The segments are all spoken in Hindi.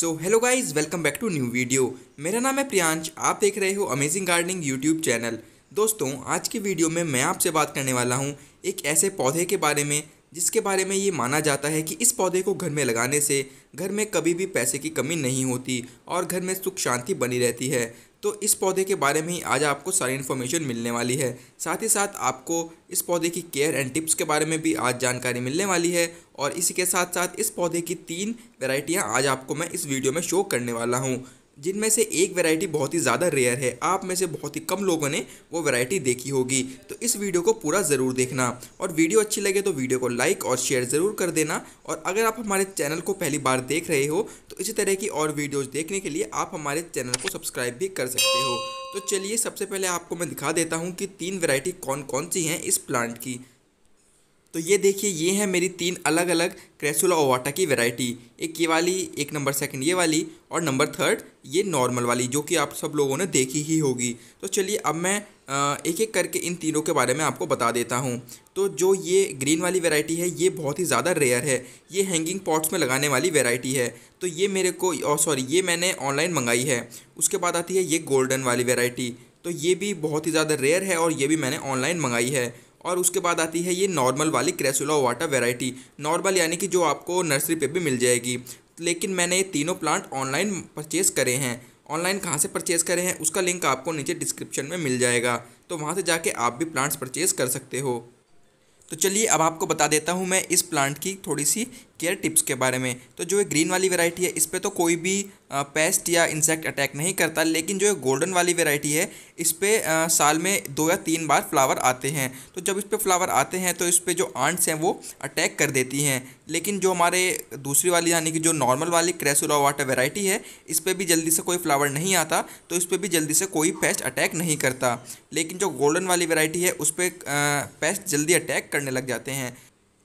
so hello guys welcome back to new video मेरा नाम है प्रियांश आप देख रहे हो अमेजिंग गार्डनिंग यूट्यूब चैनल दोस्तों आज की वीडियो में मैं आपसे बात करने वाला हूँ एक ऐसे पौधे के बारे में जिसके बारे में ये माना जाता है कि इस पौधे को घर में लगाने से घर में कभी भी पैसे की कमी नहीं होती और घर में सुख शांति बनी रहती है तो इस पौधे के बारे में ही आज आपको सारी इन्फॉर्मेशन मिलने वाली है साथ ही साथ आपको इस पौधे की केयर एंड टिप्स के बारे में भी आज जानकारी मिलने वाली है और इसी के साथ साथ इस पौधे की तीन वेराइटियाँ आज आपको मैं इस वीडियो में शो करने वाला हूँ जिनमें से एक वैरायटी बहुत ही ज़्यादा रेयर है आप में से बहुत ही कम लोगों ने वो वैरायटी देखी होगी तो इस वीडियो को पूरा ज़रूर देखना और वीडियो अच्छी लगे तो वीडियो को लाइक और शेयर ज़रूर कर देना और अगर आप हमारे चैनल को पहली बार देख रहे हो तो इसी तरह की और वीडियोज़ देखने के लिए आप हमारे चैनल को सब्सक्राइब भी कर सकते हो तो चलिए सबसे पहले आपको मैं दिखा देता हूँ कि तीन वेरायटी कौन कौन सी हैं इस प्लांट की तो ये देखिए ये हैं मेरी तीन अलग अलग क्रेसुला ओवाटा की वैरायटी एक ये वाली एक नंबर सेकंड ये वाली और नंबर थर्ड ये नॉर्मल वाली जो कि आप सब लोगों ने देखी ही होगी तो चलिए अब मैं एक एक करके इन तीनों के बारे में आपको बता देता हूँ तो जो ये ग्रीन वाली वेराइटी है ये बहुत ही ज़्यादा रेयर है ये हैंगिंग पॉट्स में लगाने वाली वेराइटी है तो ये मेरे को और सॉरी ये मैंने ऑनलाइन मंगाई है उसके बाद आती है ये गोल्डन वाली वेराइटी तो ये भी बहुत ही ज़्यादा रेयर है और ये भी मैंने ऑनलाइन मंगाई है और उसके बाद आती है ये नॉर्मल वाली क्रेसुला वाटा वेराइटी नॉर्मल यानी कि जो आपको नर्सरी पे भी मिल जाएगी लेकिन मैंने ये तीनों प्लांट ऑनलाइन परचेज़ करे हैं ऑनलाइन कहाँ से परचेस करे हैं उसका लिंक आपको नीचे डिस्क्रिप्शन में मिल जाएगा तो वहाँ से जाके आप भी प्लांट्स परचेज़ कर सकते हो तो चलिए अब आपको बता देता हूँ मैं इस प्लांट की थोड़ी सी केयर टिप्स के बारे में तो जो ये ग्रीन वाली वेराइटी है इस पर तो कोई भी पेस्ट या इंसेक्ट अटैक नहीं करता लेकिन जो ये गोल्डन वाली वेराइटी है इस पर साल में दो या तीन बार फ्लावर आते हैं तो जब इस पर फ्लावर आते हैं तो इस पर जो आंट्स हैं वो अटैक कर देती हैं लेकिन जो हमारे दूसरी वाली यानी कि जो नॉर्मल वाली क्रेसुला वाटर वेराइटी है इस पर भी जल्दी से कोई फ्लावर नहीं आता तो इस पर भी जल्दी से कोई पेस्ट अटैक नहीं करता लेकिन जो गोल्डन वाली वेराइटी है उस पर पेस्ट जल्दी अटैक करने लग जाते हैं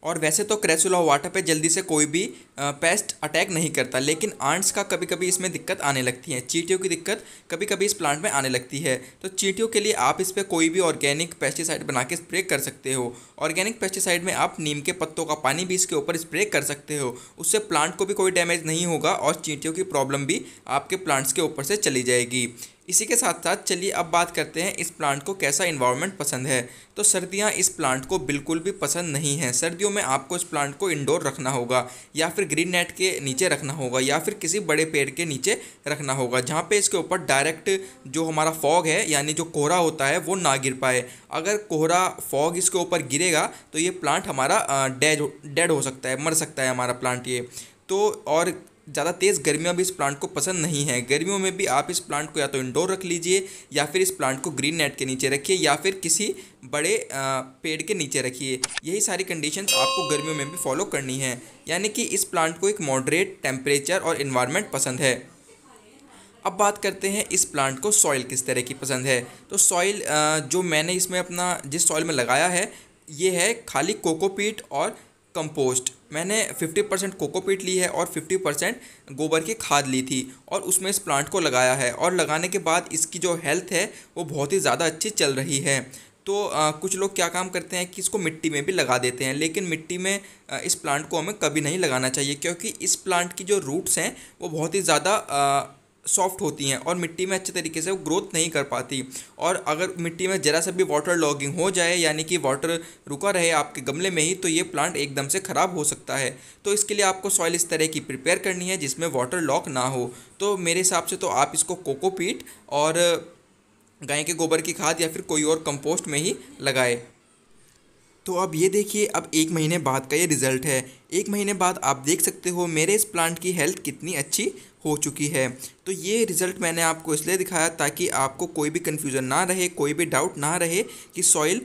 और वैसे तो क्रेसुला वाटर पे जल्दी से कोई भी पेस्ट अटैक नहीं करता लेकिन आंट्स का कभी कभी इसमें दिक्कत आने लगती है चीटियों की दिक्कत कभी कभी इस प्लांट में आने लगती है तो चीटियों के लिए आप इस पर कोई भी ऑर्गेनिक पेस्टिसाइड बना के स्प्रे कर सकते हो ऑर्गेनिक पेस्टिसाइड में आप नीम के पत्तों का पानी भी इसके ऊपर स्प्रे कर सकते हो उससे प्लांट को भी कोई डैमेज नहीं होगा और चीटियों की प्रॉब्लम भी आपके प्लांट्स के ऊपर से चली जाएगी इसी के साथ साथ चलिए अब बात करते हैं इस प्लांट को कैसा इन्वायरमेंट पसंद है तो सर्दियाँ इस प्लांट को बिल्कुल भी पसंद नहीं है सर्दियों में आपको इस प्लांट को इंडोर रखना होगा या फिर ग्रीन नेट के नीचे रखना होगा या फिर किसी बड़े पेड़ के नीचे रखना होगा जहाँ पे इसके ऊपर डायरेक्ट जो हमारा फॉग है यानी जो कोहरा होता है वो ना गिर पाए अगर कोहरा फॉग इसके ऊपर गिरेगा तो ये प्लांट हमारा डेड डेड हो सकता है मर सकता है हमारा प्लांट ये तो और ज़्यादा तेज़ गर्मियाँ भी इस प्लांट को पसंद नहीं है गर्मियों में भी आप इस प्लांट को या तो इंडोर रख लीजिए या फिर इस प्लांट को ग्रीन नेट के नीचे रखिए या फिर किसी बड़े पेड़ के नीचे रखिए यही सारी कंडीशंस आपको गर्मियों में भी फॉलो करनी है यानी कि इस प्लांट को एक मॉडरेट टेम्परेचर और इन्वायरमेंट पसंद है अब बात करते हैं इस प्लांट को सॉइल किस तरह की पसंद है तो सॉइल जो मैंने इसमें अपना जिस सॉइल में लगाया है ये है खाली कोकोपीट और कंपोस्ट मैंने 50 परसेंट कोकोपीट ली है और 50 परसेंट गोबर की खाद ली थी और उसमें इस प्लांट को लगाया है और लगाने के बाद इसकी जो हेल्थ है वो बहुत ही ज़्यादा अच्छी चल रही है तो आ, कुछ लोग क्या काम करते हैं कि इसको मिट्टी में भी लगा देते हैं लेकिन मिट्टी में आ, इस प्लांट को हमें कभी नहीं लगाना चाहिए क्योंकि इस प्लांट की जो रूट्स हैं वो बहुत ही ज़्यादा सॉफ्ट होती हैं और मिट्टी में अच्छे तरीके से वो ग्रोथ नहीं कर पाती और अगर मिट्टी में ज़रा सा भी वाटर लॉगिंग हो जाए यानी कि वाटर रुका रहे आपके गमले में ही तो ये प्लांट एकदम से ख़राब हो सकता है तो इसके लिए आपको सॉइल इस तरह की प्रिपेयर करनी है जिसमें वाटर लॉक ना हो तो मेरे हिसाब से तो आप इसको कोकोपीट और गाय के गोबर की खाद या फिर कोई और कंपोस्ट में ही लगाए तो अब ये देखिए अब एक महीने बाद का ये रिज़ल्ट है एक महीने बाद आप देख सकते हो मेरे इस प्लांट की हेल्थ कितनी अच्छी हो चुकी है तो ये रिज़ल्ट मैंने आपको इसलिए दिखाया ताकि आपको कोई भी कन्फ्यूज़न ना रहे कोई भी डाउट ना रहे कि सॉइल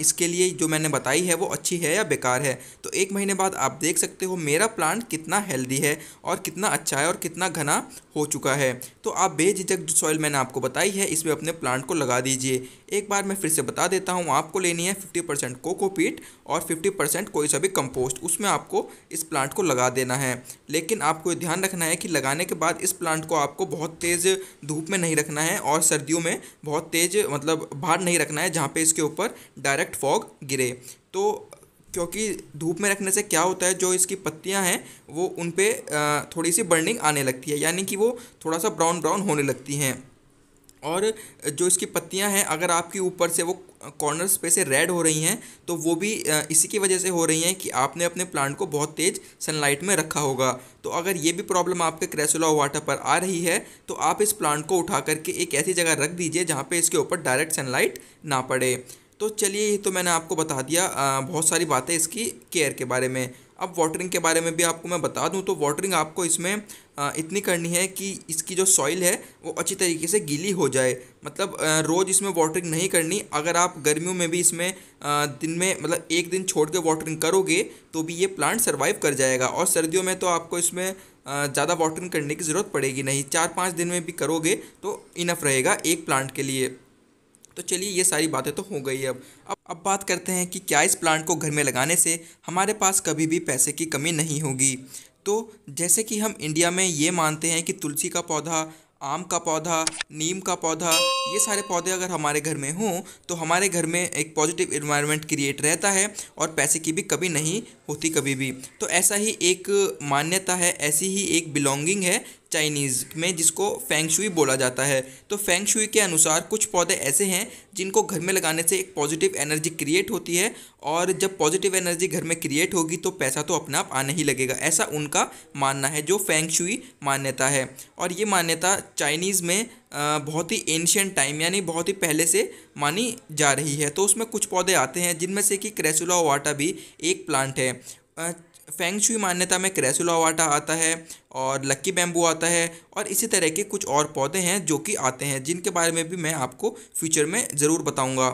इसके लिए जो मैंने बताई है वो अच्छी है या बेकार है तो एक महीने बाद आप देख सकते हो मेरा प्लांट कितना हेल्दी है और कितना अच्छा है और कितना घना हो चुका है तो आप बेझिझक जो सॉइल मैंने आपको बताई है इसमें अपने प्लांट को लगा दीजिए एक बार मैं फिर से बता देता हूँ आपको लेनी है फिफ्टी परसेंट कोकोपीट और फिफ्टी परसेंट कोई सा भी कंपोस्ट उसमें आपको इस प्लांट को लगा देना है लेकिन आपको ध्यान रखना है कि लगाने के बाद इस प्लांट को आपको बहुत तेज़ धूप में नहीं रखना है और सर्दियों में बहुत तेज़ मतलब बाहर नहीं रखना है जहाँ पे इसके ऊपर डायरेक्ट फॉग गिरे तो क्योंकि धूप में रखने से क्या होता है जो इसकी पत्तियां हैं वो उन पर थोड़ी सी बर्निंग आने लगती है यानी कि वो थोड़ा सा ब्राउन ब्राउन होने लगती हैं और जो इसकी पत्तियां हैं अगर आपके ऊपर से वो कॉर्नर्स पे से रेड हो रही हैं तो वो भी इसी की वजह से हो रही हैं कि आपने अपने प्लांट को बहुत तेज़ सनलाइट में रखा होगा तो अगर ये भी प्रॉब्लम आपके क्रेसोला वाटर पर आ रही है तो आप इस प्लांट को उठा करके एक ऐसी जगह रख दीजिए जहाँ पर इसके ऊपर डायरेक्ट सनलाइट ना पड़े तो चलिए ये तो मैंने आपको बता दिया बहुत सारी बातें इसकी केयर के बारे में अब वाटरिंग के बारे में भी आपको मैं बता दूं तो वाटरिंग आपको इसमें इतनी करनी है कि इसकी जो सॉइल है वो अच्छी तरीके से गीली हो जाए मतलब रोज़ इसमें वाटरिंग नहीं करनी अगर आप गर्मियों में भी इसमें दिन में मतलब एक दिन छोड़ के वाटरिंग करोगे तो भी ये प्लांट सर्वाइव कर जाएगा और सर्दियों में तो आपको इसमें ज़्यादा वाटरिंग करने की ज़रूरत पड़ेगी नहीं चार पाँच दिन में भी करोगे तो इनफ रहेगा एक प्लांट के लिए तो चलिए ये सारी बातें तो हो गई अब अब अब बात करते हैं कि क्या इस प्लांट को घर में लगाने से हमारे पास कभी भी पैसे की कमी नहीं होगी तो जैसे कि हम इंडिया में ये मानते हैं कि तुलसी का पौधा आम का पौधा नीम का पौधा ये सारे पौधे अगर हमारे घर में हों तो हमारे घर में एक पॉजिटिव इन्वायरमेंट क्रिएट रहता है और पैसे की भी कभी नहीं होती कभी भी तो ऐसा ही एक मान्यता है ऐसी ही एक बिलोंगिंग है चाइनीज़ में जिसको फेंगशुई बोला जाता है तो फेंगशुई के अनुसार कुछ पौधे ऐसे हैं जिनको घर में लगाने से एक पॉजिटिव एनर्जी क्रिएट होती है और जब पॉजिटिव एनर्जी घर में क्रिएट होगी तो पैसा तो अपने आप आने ही लगेगा ऐसा उनका मानना है जो फेंगशुई मान्यता है और ये मान्यता चाइनीज़ में बहुत ही एंशियंट टाइम यानी बहुत ही पहले से मानी जा रही है तो उसमें कुछ पौधे आते हैं जिनमें से कि क्रेसुला वाटा भी एक प्लांट है फेंगशुई मान्यता में क्रेसुला वाटा आता है और लक्की बैम्बू आता है और इसी तरह के कुछ और पौधे हैं जो कि आते हैं जिनके बारे में भी मैं आपको फ्यूचर में ज़रूर बताऊँगा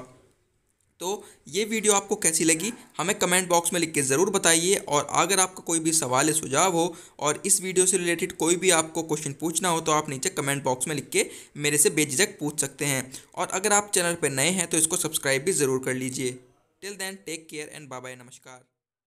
तो ये वीडियो आपको कैसी लगी हमें कमेंट बॉक्स में लिख के ज़रूर बताइए और अगर आपका कोई भी सवाल या सुझाव हो और इस वीडियो से रिलेटेड कोई भी आपको क्वेश्चन पूछना हो तो आप नीचे कमेंट बॉक्स में लिख के मेरे से बेझिझक पूछ सकते हैं और अगर आप चैनल पर नए हैं तो इसको सब्सक्राइब भी ज़रूर कर लीजिए till then take care and bye नमस्कार